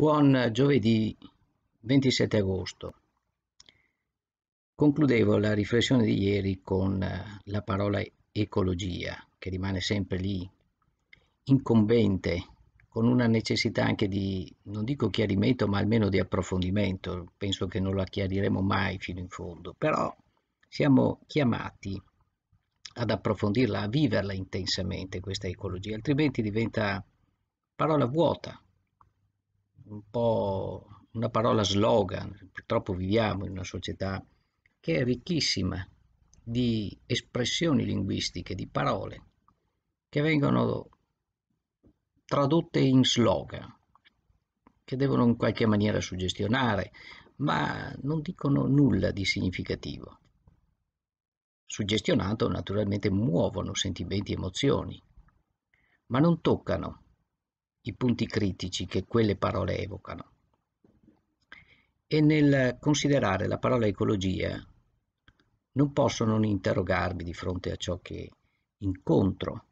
Buon giovedì 27 agosto. Concludevo la riflessione di ieri con eh, la parola ecologia, che rimane sempre lì, incombente, con una necessità anche di, non dico chiarimento, ma almeno di approfondimento. Penso che non la chiariremo mai fino in fondo, però siamo chiamati ad approfondirla, a viverla intensamente questa ecologia, altrimenti diventa parola vuota, un po' una parola slogan, purtroppo viviamo in una società che è ricchissima di espressioni linguistiche, di parole, che vengono tradotte in slogan, che devono in qualche maniera suggestionare, ma non dicono nulla di significativo. Suggestionato naturalmente muovono sentimenti e emozioni, ma non toccano i punti critici che quelle parole evocano. E nel considerare la parola ecologia non posso non interrogarmi di fronte a ciò che incontro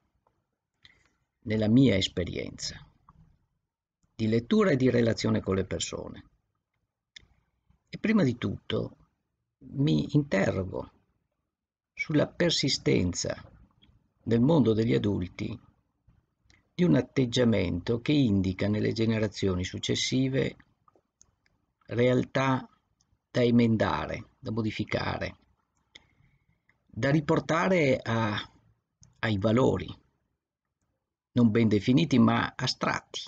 nella mia esperienza di lettura e di relazione con le persone. E prima di tutto mi interrogo sulla persistenza nel mondo degli adulti di un atteggiamento che indica nelle generazioni successive realtà da emendare, da modificare, da riportare a, ai valori, non ben definiti ma astratti,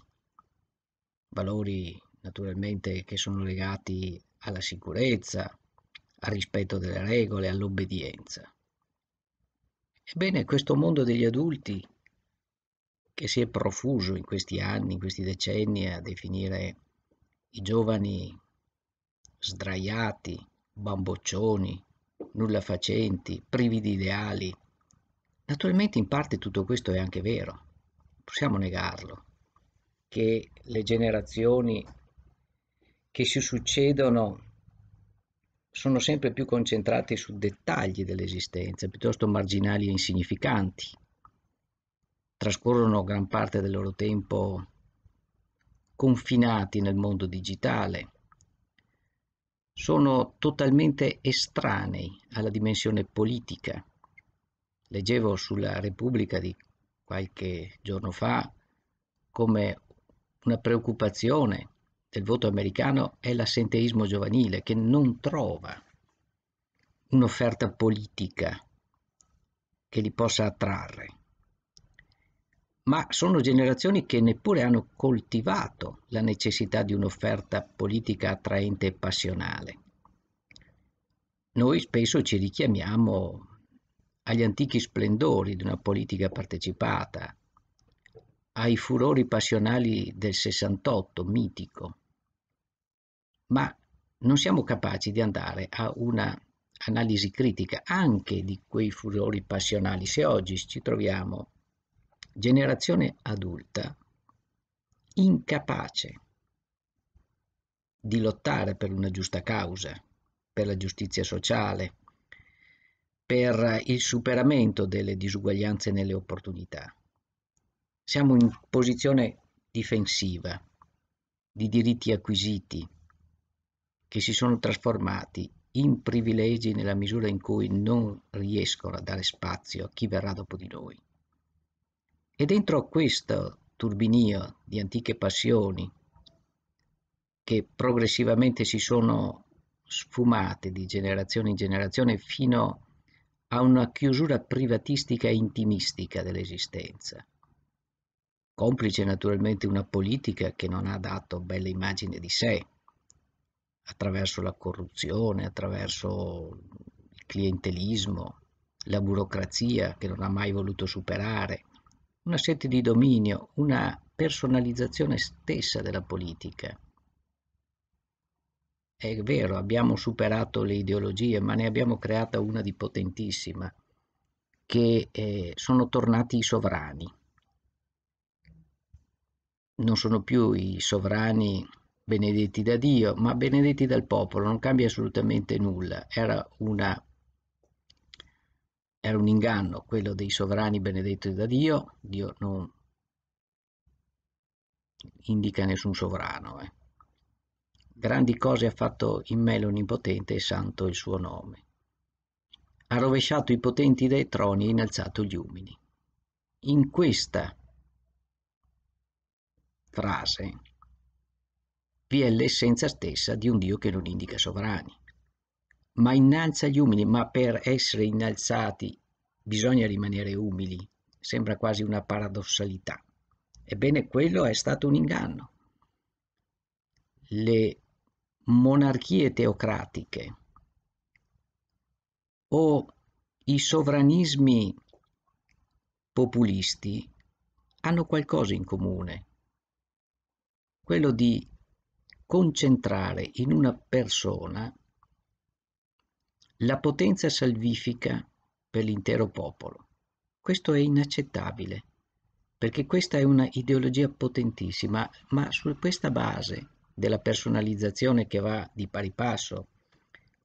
valori naturalmente che sono legati alla sicurezza, al rispetto delle regole, all'obbedienza. Ebbene, questo mondo degli adulti che si è profuso in questi anni, in questi decenni a definire i giovani sdraiati, bamboccioni, nulla facenti, privi di ideali. Naturalmente in parte tutto questo è anche vero, possiamo negarlo, che le generazioni che si succedono sono sempre più concentrate su dettagli dell'esistenza, piuttosto marginali e insignificanti, trascorrono gran parte del loro tempo confinati nel mondo digitale, sono totalmente estranei alla dimensione politica. Leggevo sulla Repubblica di qualche giorno fa come una preoccupazione del voto americano è l'assenteismo giovanile che non trova un'offerta politica che li possa attrarre ma sono generazioni che neppure hanno coltivato la necessità di un'offerta politica attraente e passionale. Noi spesso ci richiamiamo agli antichi splendori di una politica partecipata, ai furori passionali del 68 mitico, ma non siamo capaci di andare a una analisi critica anche di quei furori passionali se oggi ci troviamo generazione adulta incapace di lottare per una giusta causa, per la giustizia sociale, per il superamento delle disuguaglianze nelle opportunità. Siamo in posizione difensiva di diritti acquisiti che si sono trasformati in privilegi nella misura in cui non riescono a dare spazio a chi verrà dopo di noi. E dentro questo turbinio di antiche passioni che progressivamente si sono sfumate di generazione in generazione fino a una chiusura privatistica e intimistica dell'esistenza. Complice naturalmente una politica che non ha dato bella immagine di sé, attraverso la corruzione, attraverso il clientelismo, la burocrazia che non ha mai voluto superare, una sete di dominio, una personalizzazione stessa della politica. È vero, abbiamo superato le ideologie, ma ne abbiamo creata una di potentissima, che eh, sono tornati i sovrani. Non sono più i sovrani benedetti da Dio, ma benedetti dal popolo, non cambia assolutamente nulla. Era una era un inganno quello dei sovrani benedetti da Dio, Dio non indica nessun sovrano. Eh. Grandi cose ha fatto in me l'Onnipotente e santo il suo nome. Ha rovesciato i potenti dai troni e innalzato gli umili. In questa frase vi è l'essenza stessa di un Dio che non indica sovrani ma innalza gli umili, ma per essere innalzati bisogna rimanere umili. Sembra quasi una paradossalità. Ebbene, quello è stato un inganno. Le monarchie teocratiche o i sovranismi populisti hanno qualcosa in comune, quello di concentrare in una persona la potenza salvifica per l'intero popolo. Questo è inaccettabile, perché questa è una ideologia potentissima, ma su questa base della personalizzazione che va di pari passo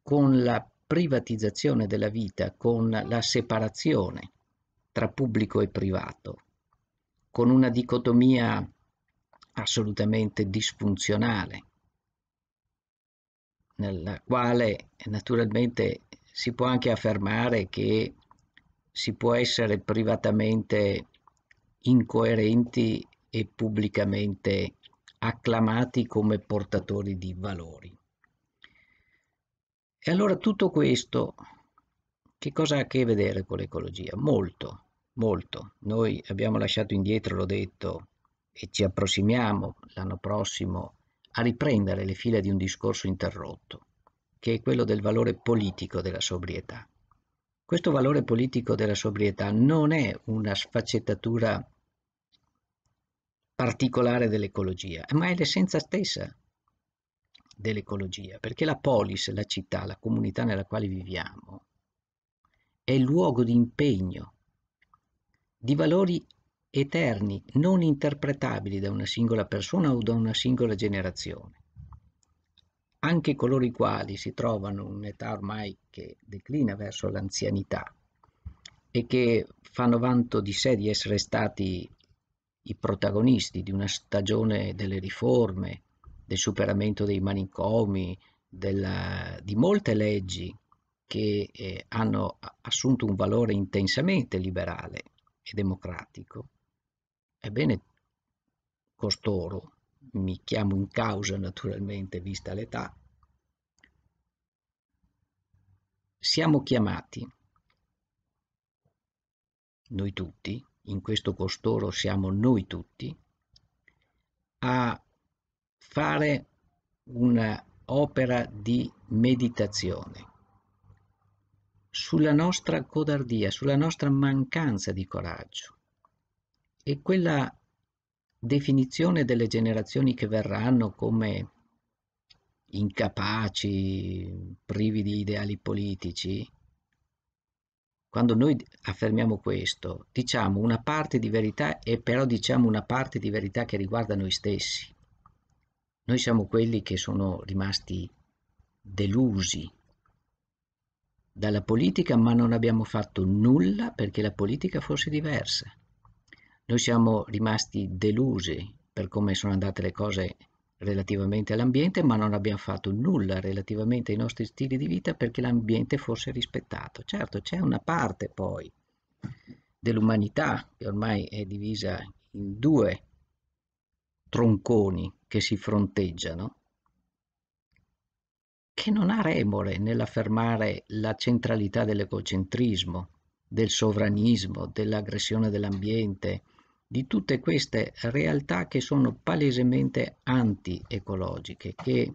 con la privatizzazione della vita, con la separazione tra pubblico e privato, con una dicotomia assolutamente disfunzionale nella quale naturalmente si può anche affermare che si può essere privatamente incoerenti e pubblicamente acclamati come portatori di valori. E allora tutto questo che cosa ha a che vedere con l'ecologia? Molto, molto. Noi abbiamo lasciato indietro, l'ho detto, e ci approssimiamo l'anno prossimo a riprendere le file di un discorso interrotto, che è quello del valore politico della sobrietà. Questo valore politico della sobrietà non è una sfaccettatura particolare dell'ecologia, ma è l'essenza stessa dell'ecologia, perché la polis, la città, la comunità nella quale viviamo, è il luogo di impegno di valori eterni, non interpretabili da una singola persona o da una singola generazione. Anche coloro i quali si trovano in un'età ormai che declina verso l'anzianità e che fanno vanto di sé di essere stati i protagonisti di una stagione delle riforme, del superamento dei manicomi, della, di molte leggi che eh, hanno assunto un valore intensamente liberale e democratico, Ebbene, costoro, mi chiamo in causa naturalmente vista l'età, siamo chiamati, noi tutti, in questo costoro siamo noi tutti, a fare un'opera di meditazione sulla nostra codardia, sulla nostra mancanza di coraggio e quella definizione delle generazioni che verranno come incapaci, privi di ideali politici, quando noi affermiamo questo, diciamo una parte di verità e però diciamo una parte di verità che riguarda noi stessi. Noi siamo quelli che sono rimasti delusi dalla politica, ma non abbiamo fatto nulla perché la politica fosse diversa. Noi siamo rimasti delusi per come sono andate le cose relativamente all'ambiente, ma non abbiamo fatto nulla relativamente ai nostri stili di vita perché l'ambiente fosse rispettato. Certo, c'è una parte poi dell'umanità che ormai è divisa in due tronconi che si fronteggiano, che non ha remore nell'affermare la centralità dell'ecocentrismo, del sovranismo, dell'aggressione dell'ambiente, di tutte queste realtà che sono palesemente anti-ecologiche, che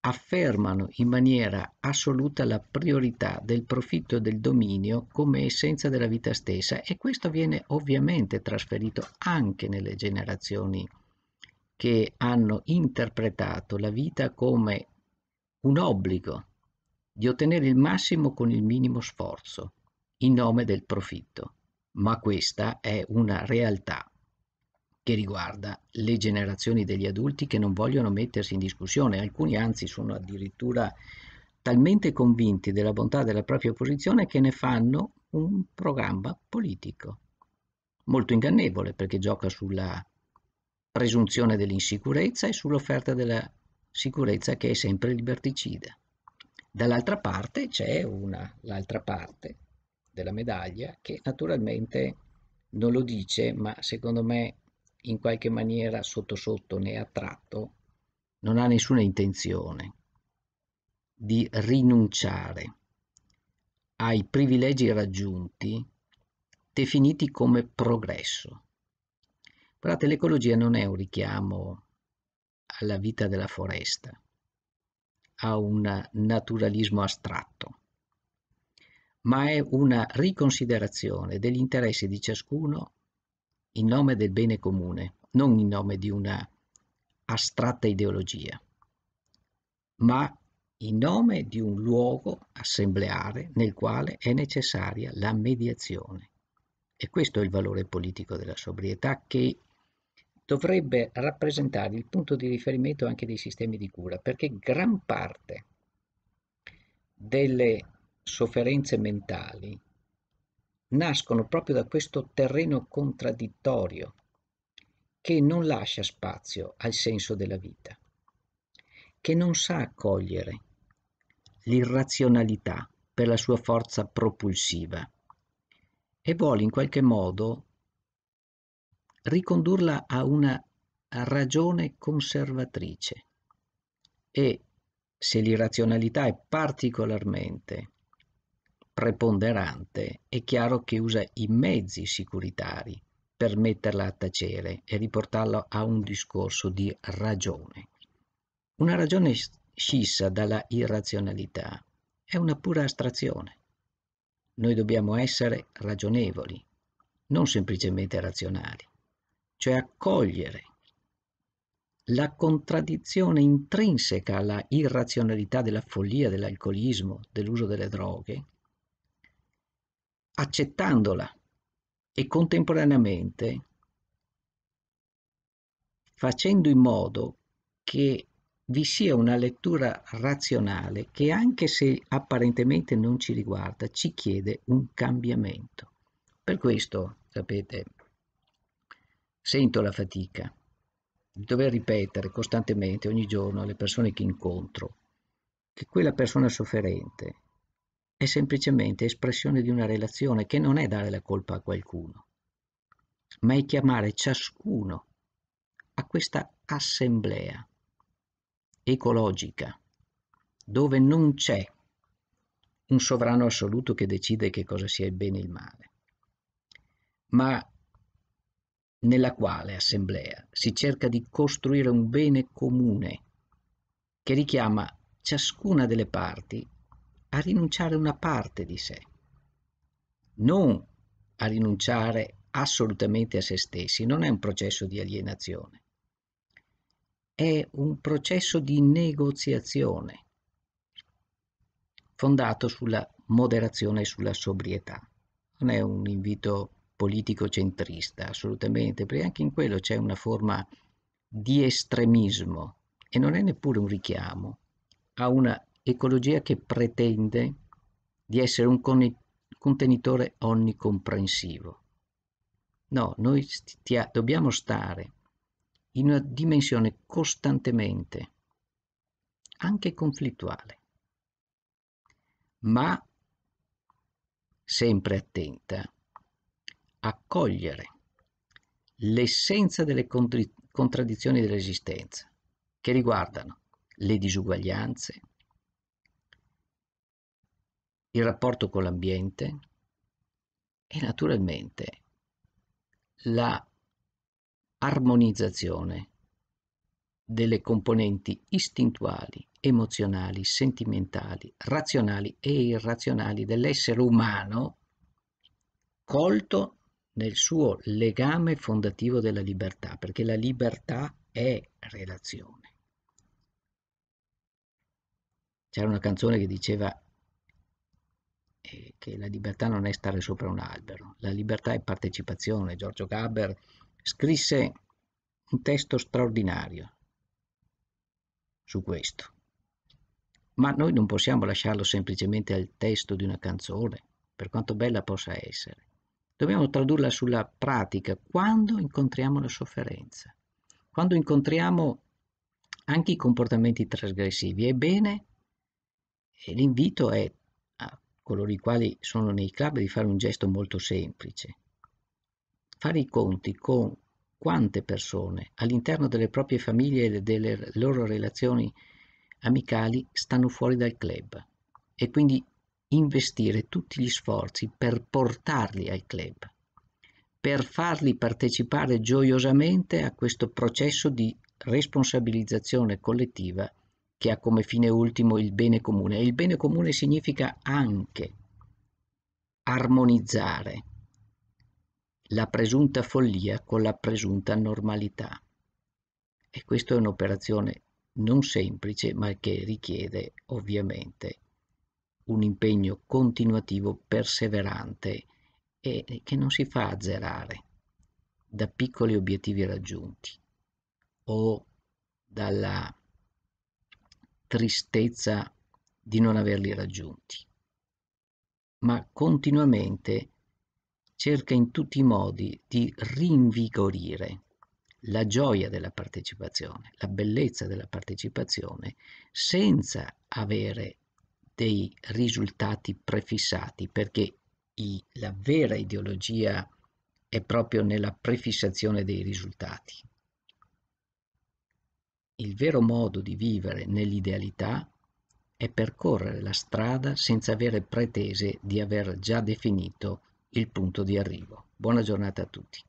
affermano in maniera assoluta la priorità del profitto e del dominio come essenza della vita stessa e questo viene ovviamente trasferito anche nelle generazioni che hanno interpretato la vita come un obbligo di ottenere il massimo con il minimo sforzo in nome del profitto ma questa è una realtà che riguarda le generazioni degli adulti che non vogliono mettersi in discussione, alcuni anzi sono addirittura talmente convinti della bontà della propria posizione che ne fanno un programma politico. Molto ingannevole perché gioca sulla presunzione dell'insicurezza e sull'offerta della sicurezza che è sempre liberticida. Dall'altra parte c'è una, l'altra parte, della medaglia che naturalmente non lo dice, ma secondo me in qualche maniera sotto sotto ne è attratto, non ha nessuna intenzione di rinunciare ai privilegi raggiunti definiti come progresso. Guardate, l'ecologia non è un richiamo alla vita della foresta, a un naturalismo astratto ma è una riconsiderazione degli interessi di ciascuno in nome del bene comune, non in nome di una astratta ideologia, ma in nome di un luogo assembleare nel quale è necessaria la mediazione. E questo è il valore politico della sobrietà che dovrebbe rappresentare il punto di riferimento anche dei sistemi di cura, perché gran parte delle sofferenze mentali nascono proprio da questo terreno contraddittorio che non lascia spazio al senso della vita, che non sa accogliere l'irrazionalità per la sua forza propulsiva e vuole in qualche modo ricondurla a una ragione conservatrice e se l'irrazionalità è particolarmente preponderante, è chiaro che usa i mezzi sicuritari per metterla a tacere e riportarla a un discorso di ragione. Una ragione scissa dalla irrazionalità è una pura astrazione. Noi dobbiamo essere ragionevoli, non semplicemente razionali, cioè accogliere la contraddizione intrinseca alla irrazionalità della follia, dell'alcolismo, dell'uso delle droghe, accettandola e contemporaneamente facendo in modo che vi sia una lettura razionale che anche se apparentemente non ci riguarda ci chiede un cambiamento. Per questo, sapete, sento la fatica di dover ripetere costantemente ogni giorno alle persone che incontro che quella persona sofferente è semplicemente espressione di una relazione che non è dare la colpa a qualcuno, ma è chiamare ciascuno a questa assemblea ecologica dove non c'è un sovrano assoluto che decide che cosa sia il bene e il male, ma nella quale assemblea si cerca di costruire un bene comune che richiama ciascuna delle parti a rinunciare a una parte di sé, non a rinunciare assolutamente a se stessi, non è un processo di alienazione, è un processo di negoziazione fondato sulla moderazione e sulla sobrietà. Non è un invito politico centrista, assolutamente, perché anche in quello c'è una forma di estremismo e non è neppure un richiamo a una ecologia che pretende di essere un contenitore onnicomprensivo. No, noi stia, dobbiamo stare in una dimensione costantemente, anche conflittuale, ma sempre attenta a cogliere l'essenza delle contraddizioni dell'esistenza, che riguardano le disuguaglianze, il rapporto con l'ambiente e naturalmente la armonizzazione delle componenti istintuali, emozionali, sentimentali, razionali e irrazionali dell'essere umano colto nel suo legame fondativo della libertà, perché la libertà è relazione. C'era una canzone che diceva che la libertà non è stare sopra un albero, la libertà è partecipazione. Giorgio Gaber scrisse un testo straordinario su questo. Ma noi non possiamo lasciarlo semplicemente al testo di una canzone, per quanto bella possa essere. Dobbiamo tradurla sulla pratica quando incontriamo la sofferenza, quando incontriamo anche i comportamenti trasgressivi. Ebbene, l'invito è coloro i quali sono nei club, di fare un gesto molto semplice. Fare i conti con quante persone all'interno delle proprie famiglie e delle loro relazioni amicali stanno fuori dal club e quindi investire tutti gli sforzi per portarli al club, per farli partecipare gioiosamente a questo processo di responsabilizzazione collettiva che ha come fine ultimo il bene comune. E il bene comune significa anche armonizzare la presunta follia con la presunta normalità. E questa è un'operazione non semplice, ma che richiede ovviamente un impegno continuativo, perseverante e che non si fa azzerare da piccoli obiettivi raggiunti o dalla tristezza di non averli raggiunti, ma continuamente cerca in tutti i modi di rinvigorire la gioia della partecipazione, la bellezza della partecipazione, senza avere dei risultati prefissati, perché i, la vera ideologia è proprio nella prefissazione dei risultati. Il vero modo di vivere nell'idealità è percorrere la strada senza avere pretese di aver già definito il punto di arrivo. Buona giornata a tutti.